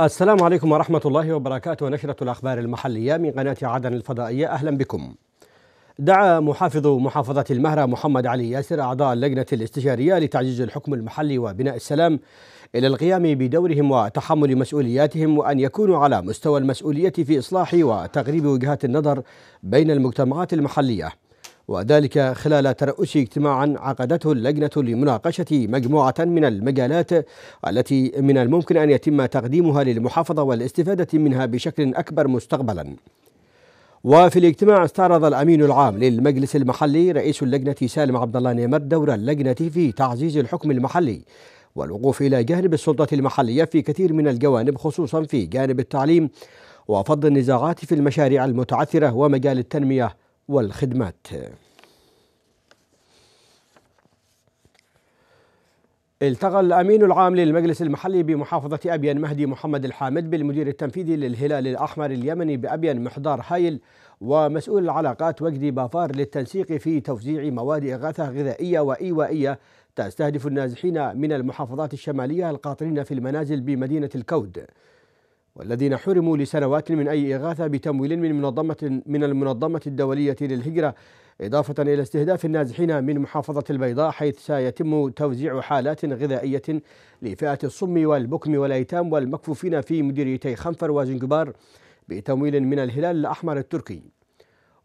السلام عليكم ورحمة الله وبركاته نشرة الأخبار المحلية من قناة عدن الفضائية أهلا بكم دعا محافظ محافظة المهرة محمد علي ياسر أعضاء اللجنة الاستشارية لتعزيز الحكم المحلي وبناء السلام إلى القيام بدورهم وتحمل مسؤولياتهم وأن يكونوا على مستوى المسؤولية في إصلاح وتغريب وجهات النظر بين المجتمعات المحلية وذلك خلال ترأس اجتماع عقدته اللجنة لمناقشة مجموعة من المجالات التي من الممكن أن يتم تقديمها للمحافظة والاستفادة منها بشكل أكبر مستقبلا وفي الاجتماع استعرض الامين العام للمجلس المحلي رئيس اللجنه سالم عبد الله نمر دور اللجنه في تعزيز الحكم المحلي والوقوف الى جانب السلطه المحليه في كثير من الجوانب خصوصا في جانب التعليم وفض النزاعات في المشاريع المتعثره ومجال التنميه والخدمات التقى الأمين العام للمجلس المحلي بمحافظة أبين مهدي محمد الحامد بالمدير التنفيذي للهلال الأحمر اليمني بأبين محضار هايل ومسؤول العلاقات وجدي بافار للتنسيق في توزيع مواد إغاثة غذائية وإيوائية تستهدف النازحين من المحافظات الشمالية القاطنين في المنازل بمدينة الكود والذين حرموا لسنوات من أي إغاثة بتمويل من منظمة من المنظمة الدولية للهجرة إضافة إلى استهداف النازحين من محافظة البيضاء حيث سيتم توزيع حالات غذائية لفئة الصم والبكم والأيتام والمكفوفين في مديريتي خنفر وزنجبار بتمويل من الهلال الأحمر التركي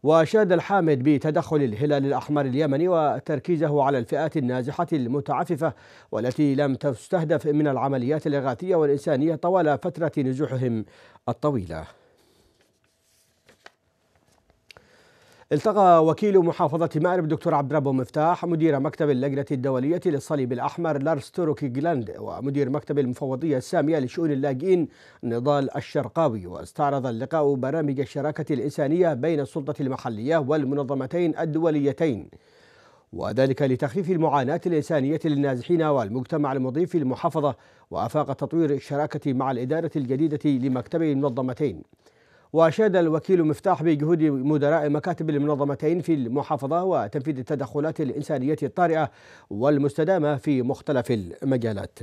وشاد الحامد بتدخل الهلال الأحمر اليمني وتركيزه على الفئات النازحة المتعففة والتي لم تستهدف من العمليات الإغاثية والإنسانية طوال فترة نزوحهم الطويلة التقى وكيل محافظة مأرب دكتور عبد ربه مفتاح مدير مكتب اللجنة الدولية للصليب الأحمر لارس توروكي جلاند ومدير مكتب المفوضية السامية لشؤون اللاجئين نضال الشرقاوي واستعرض اللقاء برامج الشراكة الإنسانية بين السلطة المحلية والمنظمتين الدوليتين وذلك لتخفيف المعاناة الإنسانية للنازحين والمجتمع المضيف في المحافظة وأفاق تطوير الشراكة مع الإدارة الجديدة لمكتب المنظمتين وأشاد الوكيل مفتاح بجهود مدراء مكاتب المنظمتين في المحافظة وتنفيذ التدخلات الإنسانية الطارئة والمستدامة في مختلف المجالات.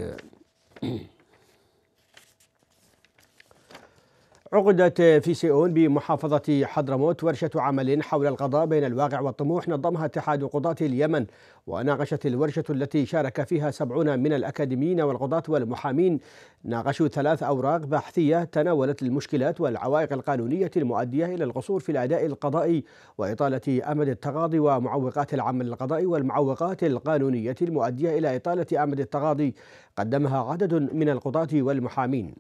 عقدت في سيئون بمحافظة حضرموت ورشة عمل حول القضاء بين الواقع والطموح نظمها اتحاد قضاة اليمن وناقشت الورشة التي شارك فيها سبعون من الأكاديميين والقضاة والمحامين ناقشوا ثلاث أوراق بحثية تناولت المشكلات والعوائق القانونية المؤدية إلى القصور في الأداء القضائي وإطالة أمد التقاضي ومعوقات العمل القضائي والمعوقات القانونية المؤدية إلى إطالة أمد التقاضي قدمها عدد من القضاة والمحامين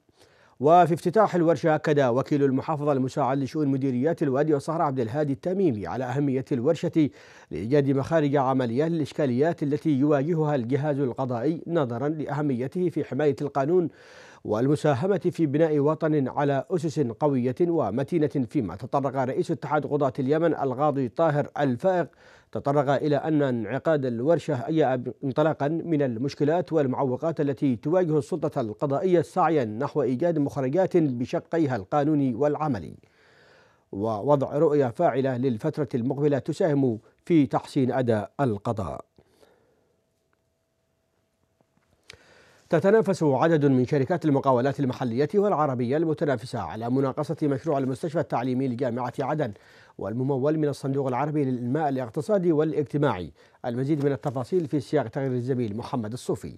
وفي افتتاح الورشة أكد وكيل المحافظة المساعد لشؤون مديريات الوادي والصحراء عبد الهادي التميمي على أهمية الورشة لإيجاد مخارج عملية للإشكاليات التي يواجهها الجهاز القضائي نظرا لأهميته في حماية القانون والمساهمة في بناء وطن على أسس قوية ومتينة فيما تطرق رئيس اتحاد قضاة اليمن القاضي طاهر الفائق تطرق إلى أن انعقاد الورشة أي انطلاقا من المشكلات والمعوقات التي تواجه السلطة القضائية سعيا نحو إيجاد مخرجات بشقيها القانوني والعملي ووضع رؤية فاعلة للفترة المقبلة تساهم في تحسين أداء القضاء تتنافس عدد من شركات المقاولات المحلية والعربية المتنافسة على مناقصة مشروع المستشفى التعليمي لجامعة عدن والممول من الصندوق العربي للإنماء الاقتصادي والاجتماعي المزيد من التفاصيل في سياق تقرير الزميل محمد الصوفي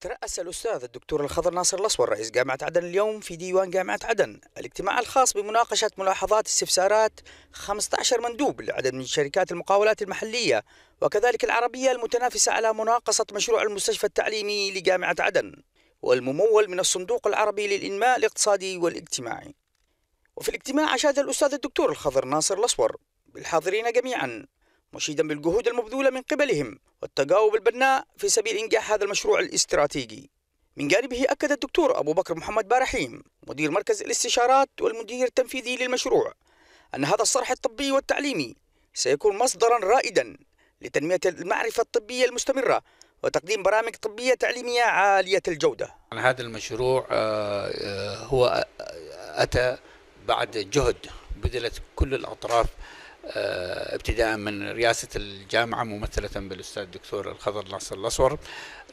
ترأس الأستاذ الدكتور الخضر ناصر الأصور رئيس جامعة عدن اليوم في ديوان جامعة عدن الاجتماع الخاص بمناقشة ملاحظات استفسارات 15 مندوب لعدد من شركات المقاولات المحلية وكذلك العربية المتنافسة على مناقصة مشروع المستشفى التعليمي لجامعة عدن والممول من الصندوق العربي للإنماء الاقتصادي والاجتماعي وفي الاجتماع أشاد الأستاذ الدكتور الخضر ناصر الأصور بالحاضرين جميعا مشيدا بالجهود المبذولة من قبلهم والتجاوب البناء في سبيل إنجاح هذا المشروع الاستراتيجي من جانبه أكد الدكتور أبو بكر محمد بارحيم مدير مركز الاستشارات والمدير التنفيذي للمشروع أن هذا الصرح الطبي والتعليمي سيكون مصدرا رائدا لتنمية المعرفة الطبية المستمرة وتقديم برامج طبية تعليمية عالية الجودة هذا المشروع آه، آه، هو أتى بعد جهد بذلت كل الأطراف آه، ابتداء من رئاسة الجامعة ممثلة بالأستاذ الدكتور الخضر ناصر الأصور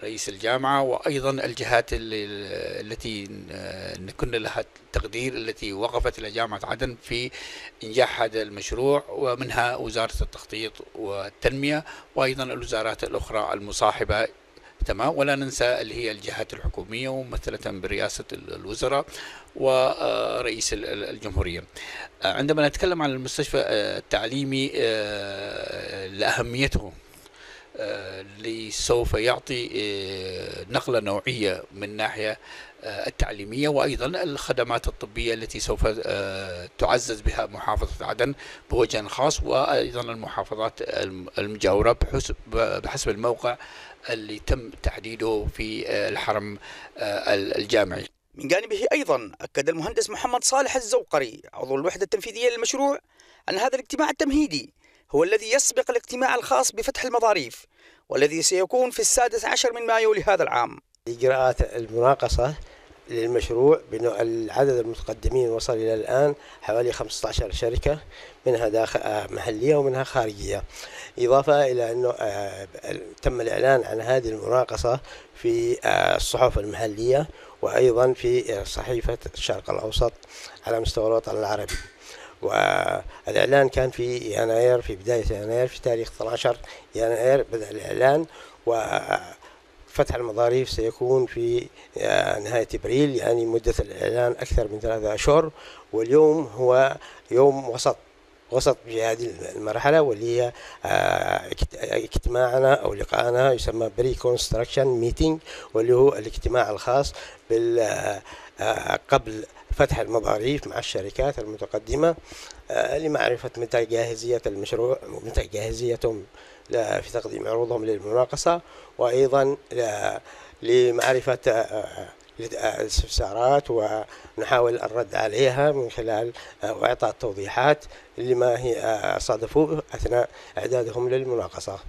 رئيس الجامعة وأيضا الجهات التي آه، كنا لها التقدير التي وقفت إلى جامعة عدن في إنجاح هذا المشروع ومنها وزارة التخطيط والتنمية وأيضا الوزارات الأخرى المصاحبة تمام ولا ننسى اللي هي الجهات الحكوميه ممثله برئاسه الوزراء ورئيس آه، الجمهوريه آه، عندما نتكلم عن المستشفى آه، التعليمي لاهميته اللي سوف يعطي نقله نوعيه من ناحيه التعليمية وأيضا الخدمات الطبية التي سوف آه، تعزز بها محافظة عدن بوجه خاص وأيضا المحافظات المجاورة بحسب الموقع اللي تم تحديده في آه، الحرم آه، الجامعي من جانبه أيضا أكد المهندس محمد صالح الزوقري عضو الوحدة التنفيذية للمشروع أن هذا الاجتماع التمهيدي هو الذي يسبق الاجتماع الخاص بفتح المظاريف والذي سيكون في السادس عشر من مايو لهذا العام إجراءات المناقصة للمشروع العدد المتقدمين وصل إلى الآن حوالي 15 شركة منها داخل آه، محلية ومنها خارجية إضافة إلى أنه آه، تم الإعلان عن هذه المراقصة في آه، الصحف المحلية وأيضا في صحيفة الشرق الأوسط على مستوى الوطن العربي والإعلان كان في يناير في بداية يناير في تاريخ 12 يناير بدأ الإعلان و فتح المظاريف سيكون في آه، نهاية أبريل يعني مدة الإعلان أكثر من ثلاثة أشهر واليوم هو يوم وسط وسط في هذه المرحله واللي هي آه، اجتماعنا او لقاءنا يسمى بري كونستراكشن ميتينج واللي هو الاجتماع الخاص بال آه، قبل فتح المظاريف مع الشركات المتقدمه لمعرفه متى جاهزيه المشروع متى جاهزيتهم في تقديم عروضهم للمناقصة وأيضا لمعرفة آه، آه، الاستفسارات ونحاول الرد عليها من خلال آه، إعطاء التوضيحات لما هي صادفوه أثناء إعدادهم للمناقصة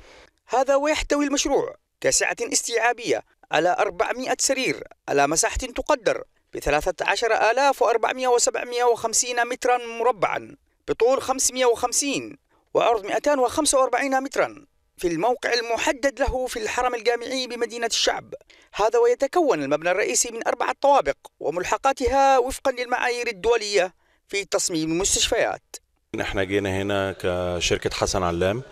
هذا ويحتوي المشروع كسعة استيعابية على 400 سرير على مساحة تقدر ب 13450 مترا مربعا بطول 550 وعرض 245 مترا في الموقع المحدد له في الحرم الجامعي بمدينة الشعب هذا ويتكون المبنى الرئيسي من أربعة طوابق وملحقاتها وفقا للمعايير الدولية في تصميم المستشفيات احنا جينا هنا كشركة حسن علام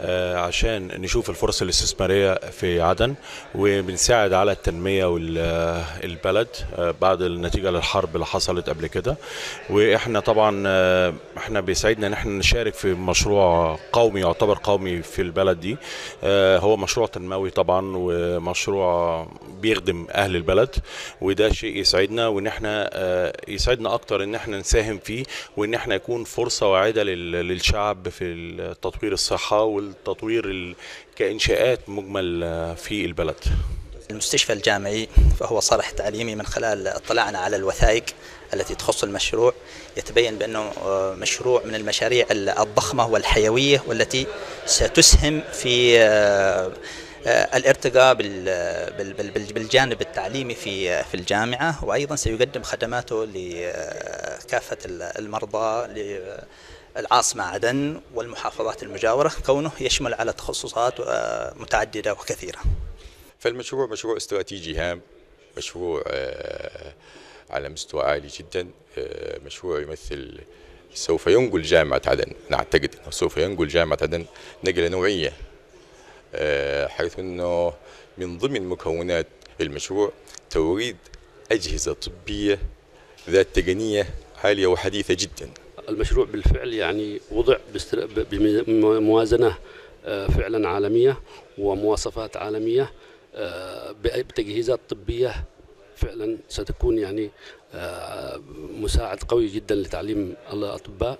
آه، عشان نشوف الفرص الاستثمارية في عدن وبنساعد على التنمية والبلد آه، آه، بعد النتيجة للحرب اللي حصلت قبل كده واحنا طبعا احنا بيسعدنا ان احنا نشارك في مشروع قومي يعتبر قومي في البلد دي هو مشروع تنموي طبعا ومشروع بيخدم اهل البلد وده شيء يسعدنا وان احنا يسعدنا اكتر ان احنا نساهم فيه وان احنا يكون فرصة واعده مساعده للشعب في تطوير الصحه والتطوير كانشاءات مجمل في البلد المستشفى الجامعي فهو صرح تعليمي من خلال اطلاعنا على الوثائق التي تخص المشروع يتبين بأنه آه، مشروع من المشاريع الضخمة والحيوية والتي ستسهم في آه، آه، الارتقاء بالجانب التعليمي في في الجامعة وأيضا سيقدم خدماته لكافة المرضى العاصمة عدن والمحافظات المجاورة كونه يشمل على تخصصات آه، متعددة وكثيرة فالمشروع مشروع استراتيجي هام مشروع آه، على مستوى عالي جدا آه، مشروع يمثل سوف ينقل جامعة عدن نعتقد أعتقد أنه سوف ينقل جامعة عدن نقلة نوعية حيث أنه من ضمن مكونات المشروع توريد أجهزة طبية ذات تقنية عالية وحديثة جداً المشروع بالفعل يعني وضع بموازنة آه، فعلا عالمية ومواصفات عالمية آه، بتجهيزات طبية فعلا ستكون يعني آه، مساعد قوي جدا لتعليم الأطباء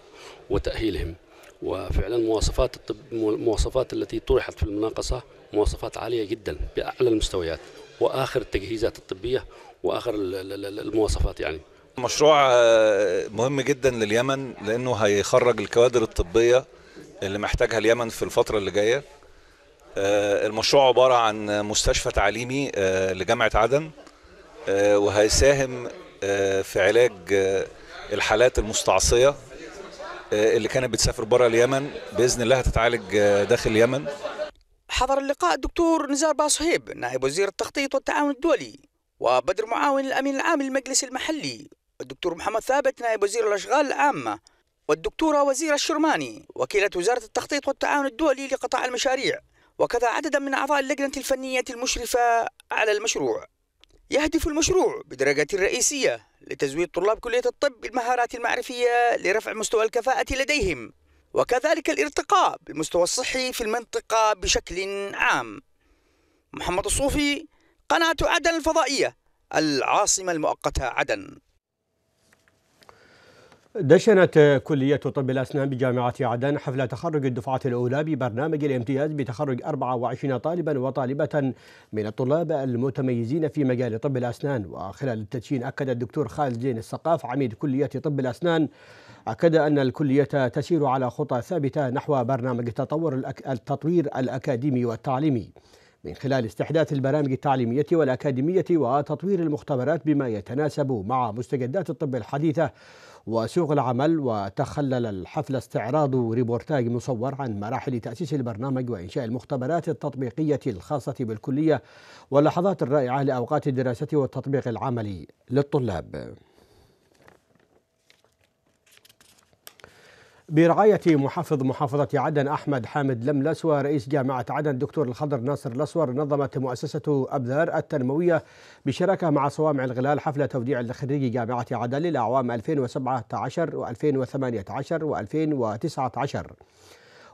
وتأهيلهم وفعلا مواصفات الطب المواصفات التي طرحت في المناقصة مواصفات عالية جدا بأعلى المستويات وآخر التجهيزات الطبية وآخر المواصفات يعني مشروع آه، مهم جدا لليمن لانه هيخرج الكوادر الطبيه اللي محتاجها اليمن في الفتره اللي جايه آه، المشروع عباره عن مستشفى تعليمي آه، لجامعه عدن وهيساهم في علاج الحالات المستعصيه اللي كانت بتسافر بره اليمن باذن الله هتتعالج داخل اليمن حضر اللقاء الدكتور نزار باصهيب نائب وزير التخطيط والتعاون الدولي وبدر معاون الامين العام للمجلس المحلي والدكتور محمد ثابت نائب وزير الأشغال العامة والدكتورة وزيرة الشرماني وكيلة وزارة التخطيط والتعاون الدولي لقطاع المشاريع وكذا عددا من أعضاء اللجنة الفنية المشرفة على المشروع يهدف المشروع بدرجة رئيسية لتزويد طلاب كلية الطب بالمهارات المعرفية لرفع مستوى الكفاءة لديهم وكذلك الارتقاء بالمستوى الصحي في المنطقة بشكل عام محمد الصوفي قناة عدن الفضائية العاصمة المؤقتة عدن دشنت كلية طب الأسنان بجامعة عدن حفل تخرج الدفعة الأولى ببرنامج الامتياز بتخرج 24 طالبا وطالبة من الطلاب المتميزين في مجال طب الأسنان وخلال التدشين أكد الدكتور خالد زين الثقاف عميد كلية طب الأسنان أكد أن الكلية تسير على خطى ثابتة نحو برنامج التطور الأك... التطوير الأكاديمي والتعليمي من خلال استحداث البرامج التعليمية والأكاديمية وتطوير المختبرات بما يتناسب مع مستجدات الطب الحديثة وسوق العمل وتخلل الحفل استعراض ريبورتاج مصور عن مراحل تأسيس البرنامج وإنشاء المختبرات التطبيقية الخاصة بالكلية واللحظات الرائعة لأوقات الدراسة والتطبيق العملي للطلاب برعاية محافظ محافظة عدن أحمد حامد لملس ورئيس جامعة عدن دكتور الخضر ناصر الأسور نظمت مؤسسة أبذار التنموية بشراكة مع صوامع الغلال حفلة توديع لخريجي جامعة عدن للأعوام 2017 و 2018 و 2019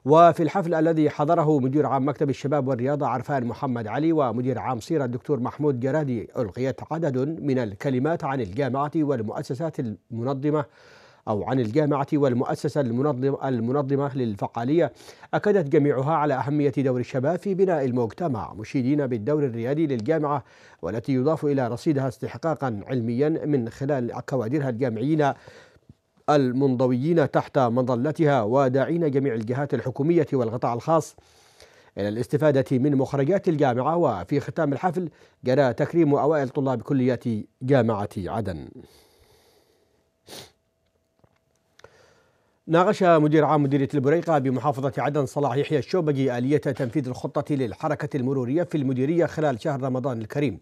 وفي الحفل الذي حضره مدير عام مكتب الشباب والرياضة عرفان محمد علي ومدير عام سيرة الدكتور محمود جرادي ألقيت عدد من الكلمات عن الجامعة والمؤسسات المنظمة أو عن الجامعة والمؤسسة المنظمة, المنظمة للفعالية أكدت جميعها على أهمية دور الشباب في بناء المجتمع مشيدين بالدور الريادي للجامعة والتي يضاف إلى رصيدها استحقاقا علميا من خلال كوادرها الجامعيين المنضويين تحت مظلتها وداعين جميع الجهات الحكومية والقطاع الخاص إلى الاستفادة من مخرجات الجامعة وفي ختام الحفل جرى تكريم أوائل طلاب كلية جامعة عدن ناقش مدير عام مديرية البريقة بمحافظة عدن صلاح يحيى الشوبقي آلية تنفيذ الخطة للحركة المرورية في المديرية خلال شهر رمضان الكريم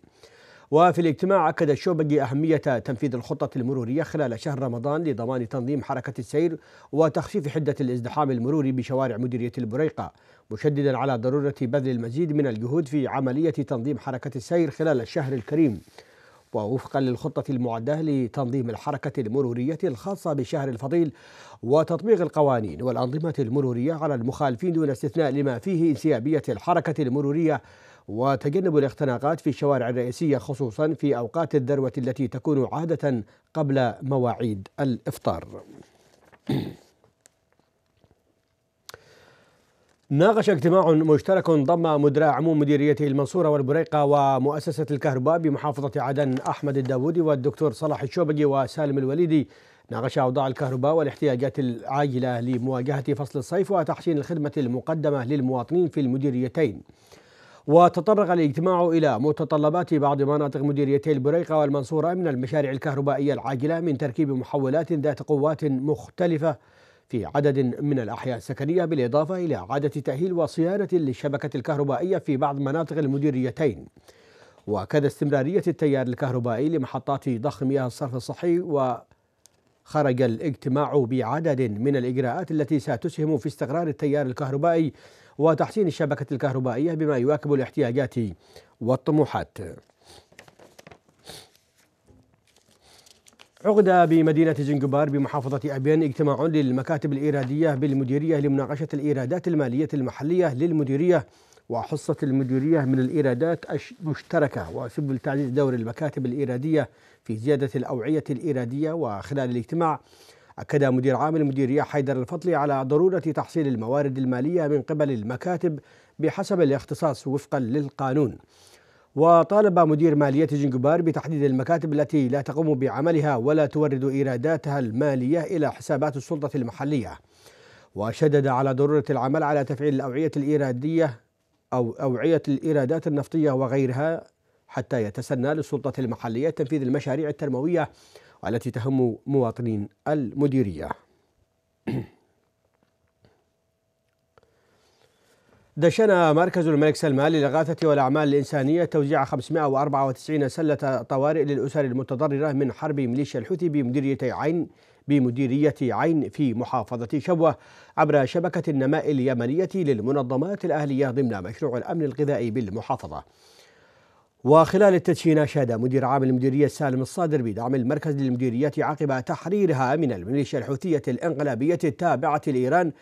وفي الاجتماع أكد الشوبقي أهمية تنفيذ الخطة المرورية خلال شهر رمضان لضمان تنظيم حركة السير وتخفيف حدة الازدحام المروري بشوارع مديرية البريقة مشددا على ضرورة بذل المزيد من الجهود في عملية تنظيم حركة السير خلال الشهر الكريم ووفقا للخطة المعدة لتنظيم الحركة المرورية الخاصة بشهر الفضيل وتطبيق القوانين والأنظمة المرورية على المخالفين دون استثناء لما فيه انسيابية الحركة المرورية وتجنب الاختناقات في الشوارع الرئيسية خصوصا في أوقات الذروة التي تكون عادة قبل مواعيد الإفطار. ناقش اجتماع مشترك ضم مدراء عموم مديريتي المنصورة والبريقة ومؤسسة الكهرباء بمحافظة عدن أحمد الداودي والدكتور صلاح الشوبجي وسالم الوليدي ناقش أوضاع الكهرباء والاحتياجات العاجلة لمواجهة فصل الصيف وتحسين الخدمة المقدمة للمواطنين في المديريتين وتطرق الاجتماع إلى متطلبات بعض مناطق مديريتي البريقة والمنصورة من المشاريع الكهربائية العاجلة من تركيب محولات ذات قوات مختلفة في عدد من الأحياء السكنية بالإضافة إلى إعادة تأهيل وصيانة للشبكة الكهربائية في بعض مناطق المديريتين وكذا استمرارية التيار الكهربائي لمحطات ضخ مياه الصرف الصحي وخرج الاجتماع بعدد من الإجراءات التي ستسهم في استقرار التيار الكهربائي وتحسين الشبكة الكهربائية بما يواكب الاحتياجات والطموحات عقد بمدينة زنجبار بمحافظة أبين اجتماع للمكاتب الإيرادية بالمديرية لمناقشة الإيرادات المالية المحلية للمديرية وحصة المديرية من الإيرادات المشتركة وسبل تعزيز دور المكاتب الإيرادية في زيادة الأوعية الإيرادية وخلال الاجتماع أكد مدير عام المديرية حيدر الفضلي على ضرورة تحصيل الموارد المالية من قبل المكاتب بحسب الاختصاص وفقا للقانون وطالب مدير مالية جنجبار بتحديد المكاتب التي لا تقوم بعملها ولا تورد إيراداتها المالية إلى حسابات السلطة المحلية وشدد على ضرورة العمل على تفعيل الأوعية الإيرادية أو أوعية الإيرادات النفطية وغيرها حتى يتسنى للسلطة المحلية تنفيذ المشاريع التنموية التي تهم مواطنين المديرية دشن مركز الملك سلمان للإغاثة والأعمال الإنسانية توزيع 594 سلة طوارئ للأسر المتضررة من حرب ميليشيا الحوثي بمديرية عين بمديرية عين في محافظة شبوة عبر شبكة النماء اليمنية للمنظمات الأهلية ضمن مشروع الأمن الغذائي بالمحافظة. وخلال التدشين أشاد مدير عام المديرية سالم الصادر بدعم المركز للمديريات عقب تحريرها من الميليشيا الحوثية الانقلابية التابعة لإيران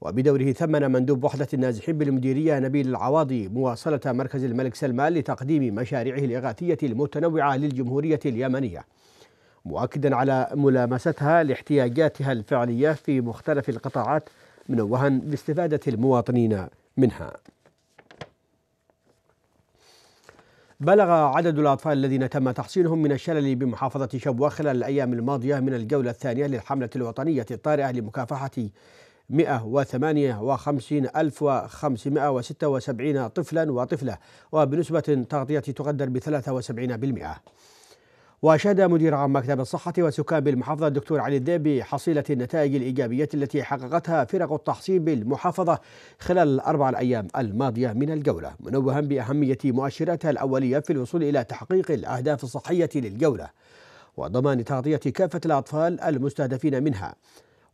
وبدوره ثمن مندوب وحدة النازحين بالمديرية نبيل العواضي مواصلة مركز الملك سلمان لتقديم مشاريعه الإغاثية المتنوعة للجمهورية اليمنية مؤكدا على ملامستها لاحتياجاتها الفعلية في مختلف القطاعات منوها لاستفادة المواطنين منها بلغ عدد الأطفال الذين تم تحصينهم من الشلل بمحافظة شبوة خلال الأيام الماضية من الجولة الثانية للحملة الوطنية الطارئة لمكافحة 158576 طفلا وطفلة وبنسبة تغطية تقدر ب 73% وأشاد مدير عام مكتب الصحة وسكان بالمحافظة الدكتور علي الديبي حصيلة النتائج الإيجابية التي حققتها فرق التحصين بالمحافظة خلال الأربع الأيام الماضية من الجولة منوها بأهمية مؤشراتها الأولية في الوصول إلى تحقيق الأهداف الصحية للجولة وضمان تغطية كافة الأطفال المستهدفين منها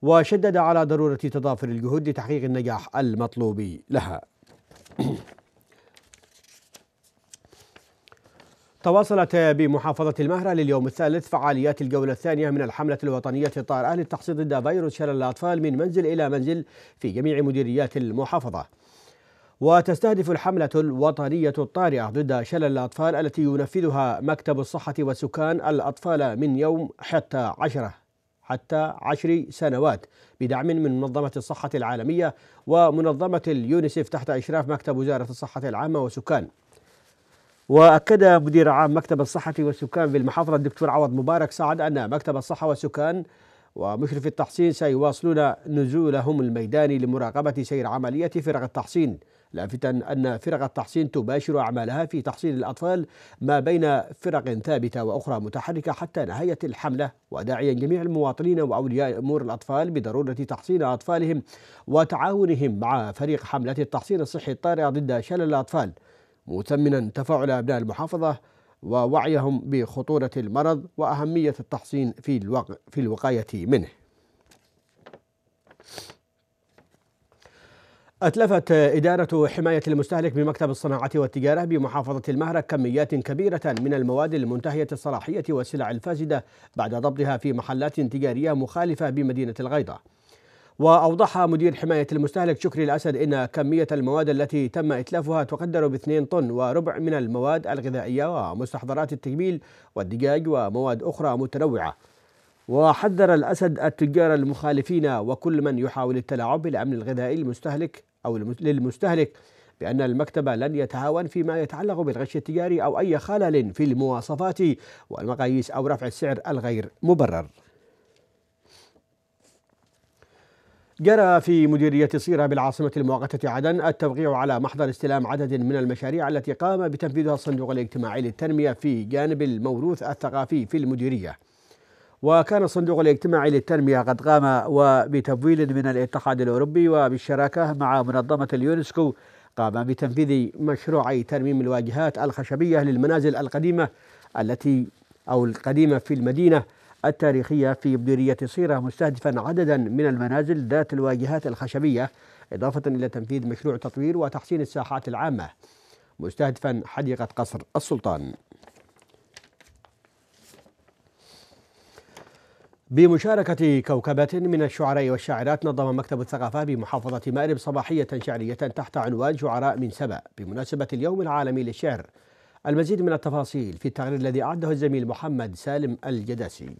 وشدد على ضرورة تضافر الجهود لتحقيق النجاح المطلوب لها. تواصلت بمحافظة المهرة لليوم الثالث فعاليات الجولة الثانية من الحملة الوطنية الطارئة للتحصين ضد فيروس شلل الأطفال من منزل إلى منزل في جميع مديريات المحافظة. وتستهدف الحملة الوطنية الطارئة ضد شلل الأطفال التي ينفذها مكتب الصحة والسكان الأطفال من يوم حتى عشرة حتى عشر سنوات بدعم من منظمة الصحة العالمية ومنظمة اليونيسف تحت إشراف مكتب وزارة الصحة العامة والسكان وأكد مدير عام مكتب الصحة والسكان بالمحافظة الدكتور عوض مبارك سعد أن مكتب الصحة والسكان ومشرف التحصين سيواصلون نزولهم الميداني لمراقبة سير عملية فرق التحصين لافتا أن فرق التحصين تباشر أعمالها في تحصين الأطفال ما بين فرق ثابتة وأخرى متحركة حتى نهاية الحملة وداعيا جميع المواطنين وأولياء أمور الأطفال بضرورة تحصين أطفالهم وتعاونهم مع فريق حملة التحصين الصحي الطارئة ضد شلل الأطفال مثمنا تفاعل أبناء المحافظة ووعيهم بخطورة المرض وأهمية التحصين في, في الوقاية منه أتلفت إدارة حماية المستهلك بمكتب الصناعة والتجارة بمحافظة المهرة كميات كبيرة من المواد المنتهية الصلاحية والسلع الفاسدة بعد ضبطها في محلات تجارية مخالفة بمدينة الغيضة. وأوضح مدير حماية المستهلك شكري الأسد إن كمية المواد التي تم إتلافها تقدر ب 2 طن وربع من المواد الغذائية ومستحضرات التجميل والدجاج ومواد أخرى متنوعة. وحذر الأسد التجار المخالفين وكل من يحاول التلاعب بالأمن الغذائي المستهلك أو للمستهلك بأن المكتب لن يتهاون فيما يتعلق بالغش التجاري أو أي خلل في المواصفات والمقاييس أو رفع السعر الغير مبرر جرى في مديرية صيرة بالعاصمة المؤقتة عدن التوقيع على محضر استلام عدد من المشاريع التي قام بتنفيذها الصندوق الاجتماعي للتنمية في جانب الموروث الثقافي في المديرية وكان الصندوق الاجتماعي للتنمية قد قام وبتمويل من الاتحاد الأوروبي وبالشراكة مع منظمة اليونسكو قام بتنفيذ مشروعي ترميم الواجهات الخشبية للمنازل القديمة التي أو القديمة في المدينة التاريخية في بديرية صيرة مستهدفا عددا من المنازل ذات الواجهات الخشبية إضافة إلى تنفيذ مشروع تطوير وتحسين الساحات العامة مستهدفا حديقة قصر السلطان بمشاركة كوكبة من الشعراء والشاعرات نظم مكتب الثقافة بمحافظة مأرب صباحية شعرية تحت عنوان شعراء من سبأ بمناسبة اليوم العالمي للشعر المزيد من التفاصيل في التقرير الذي أعده الزميل محمد سالم الجداسي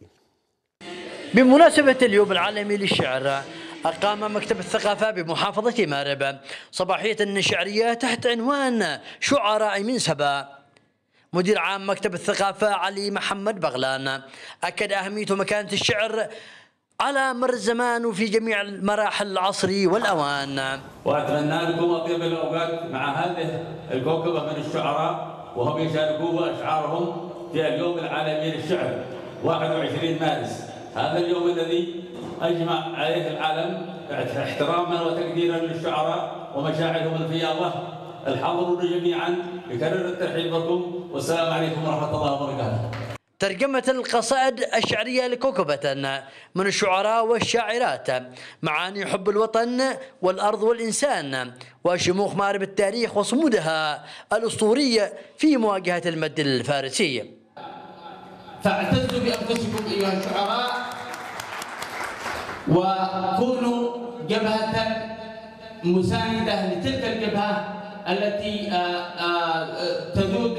بمناسبة اليوم العالمي للشعر أقام مكتب الثقافة بمحافظة مأرب صباحية شعرية تحت عنوان شعراء من سبأ مدير عام مكتب الثقافة علي محمد بغلان أكد أهمية ومكانة الشعر على مر الزمان وفي جميع المراحل العصري والأوان وأتمنى لكم أطيب الأوقات مع هذه الكوكبة من الشعراء وهم يشاركوا أشعارهم في اليوم العالمي للشعر 21 مارس هذا اليوم الذي أجمع عليه العالم احتراما وتقديرا للشعراء ومشاعرهم الفياضة الحاضرون جميعا يكرر الترحيب بكم والسلام عليكم ورحمة الله وبركاته ترجمة القصائد الشعرية لكوكبة من الشعراء والشاعرات معاني حب الوطن والأرض والإنسان وشموخ مارب التاريخ وصمودها الأسطورية في مواجهة المد الفارسي فاعتزوا بأنفسكم أيها الشعراء وكونوا جبهة مساندة لتلك الجبهة التي آه، آه، آه، تذود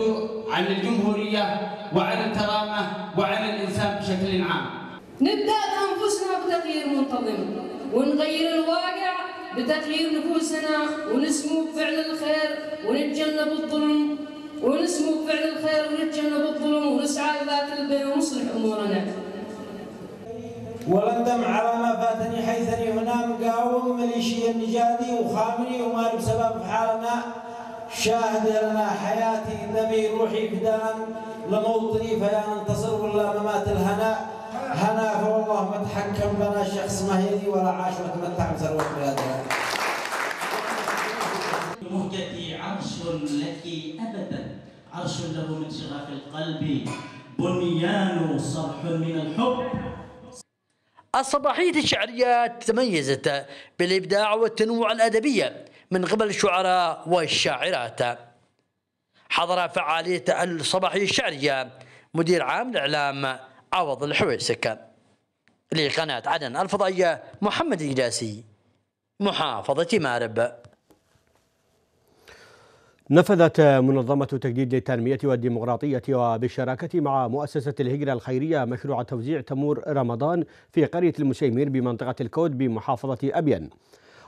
عن الجمهورية وعن الكرامة وعن الإنسان بشكل عام نبدأ بأنفسنا بتغيير منتظم ونغير الواقع بتغيير نفوسنا ونسمو بفعل الخير ونتجنب الظلم ونسمو بفعل الخير ونتجنب الظلم ونسعى لذات البين ونصلح أمورنا ولندم على ما فاتني حيثني هنا مقاوم مليشي النجادي وخامري ومارب بسبب حالنا شاهد لنا حياتي دمي روحي فدان لموطني فيا ننتصر ولا ممات الهناء هنا فوالله ما تحكم بنا شخص ما هيدي ولا عاش وتمتع بثروة بلادنا مهجتي عرش لك أبدا عرش له من شغاف القلب بنيان صرح من الحب الصباحية الشعرية تميزت بالإبداع والتنوع الأدبية من قبل الشعراء والشاعرات حضر فعالية الصباحية الشعرية مدير عام الإعلام عوض الحويسك لقناة عدن الفضائية محمد الجلاسي محافظة مارب نفذت منظمة تجديد للتنمية والديمقراطية وبالشراكة مع مؤسسة الهجرة الخيرية مشروع توزيع تمور رمضان في قرية المسيمير بمنطقة الكود بمحافظة أبين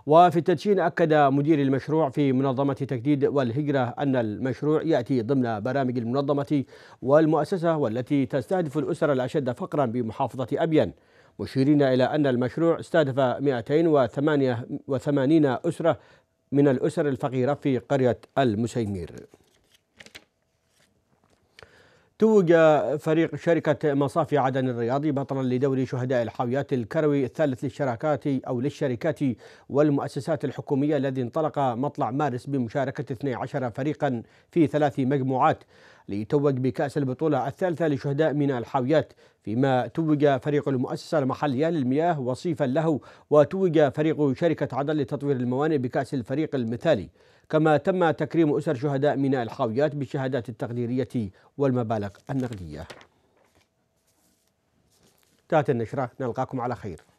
وفي التدشين أكد مدير المشروع في منظمة تجديد والهجرة أن المشروع يأتي ضمن برامج المنظمة والمؤسسة والتي تستهدف الأسر الأشد فقرا بمحافظة أبين مشيرين إلى أن المشروع استهدف 288 أسرة من الأسر الفقيرة في قرية المسيمير توج فريق شركة مصافي عدن الرياضي بطلا لدوري شهداء الحاويات الكروي الثالث للشراكات أو للشركات والمؤسسات الحكومية الذي انطلق مطلع مارس بمشاركة 12 فريقا في ثلاث مجموعات ليتوج بكأس البطولة الثالثة لشهداء ميناء الحاويات فيما توج فريق المؤسسة المحلية للمياه وصيفا له وتوج فريق شركة عدن لتطوير الموانئ بكأس الفريق المثالي كما تم تكريم أسر شهداء ميناء الحاويات بالشهادات التقديرية والمبالغ النقدية انتهت النشرة نلقاكم على خير